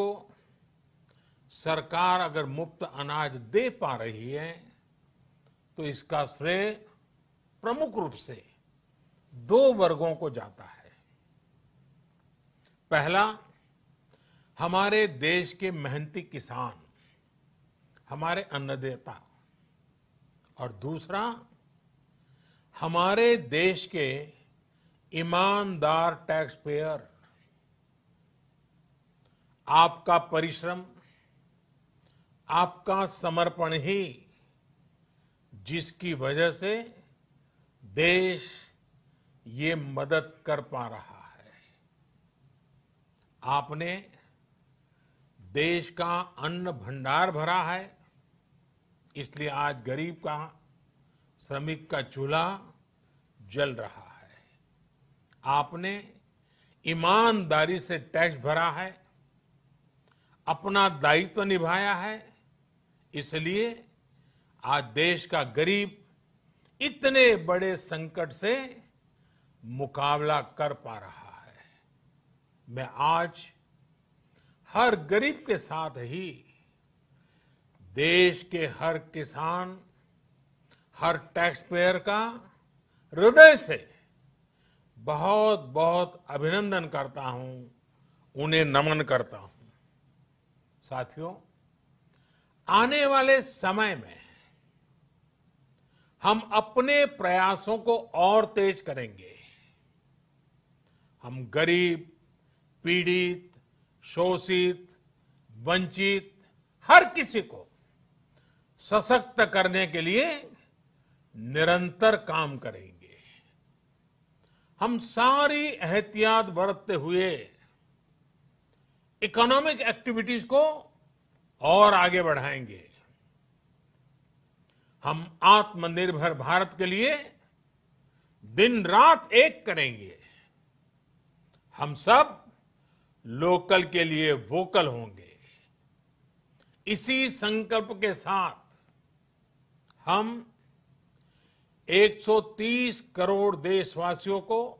को सरकार अगर मुफ्त अनाज दे पा रही है तो इसका श्रेय प्रमुख रूप से दो वर्गों को जाता है पहला हमारे देश के मेहनती किसान हमारे अन्नदाता और दूसरा हमारे देश के ईमानदार टैक्सपेयर आपका परिश्रम आपका समर्पण ही जिसकी वजह से देश ये मदद कर पा रहा है आपने देश का अन्न भंडार भरा है इसलिए आज गरीब का श्रमिक का चूल्हा जल रहा है आपने ईमानदारी से टैक्स भरा है अपना दायित्व निभाया है इसलिए आज देश का गरीब इतने बड़े संकट से मुकाबला कर पा रहा है मैं आज हर गरीब के साथ ही देश के हर किसान हर टैक्स पेयर का हृदय से बहुत बहुत अभिनंदन करता हूं उन्हें नमन करता हूं साथियों आने वाले समय में हम अपने प्रयासों को और तेज करेंगे हम गरीब पीड़ित शोषित वंचित हर किसी को सशक्त करने के लिए निरंतर काम करेंगे हम सारी एहतियात बरतते हुए इकोनॉमिक एक्टिविटीज को और आगे बढ़ाएंगे हम आत्मनिर्भर भारत के लिए दिन रात एक करेंगे हम सब लोकल के लिए वोकल होंगे इसी संकल्प के साथ हम 130 करोड़ देशवासियों को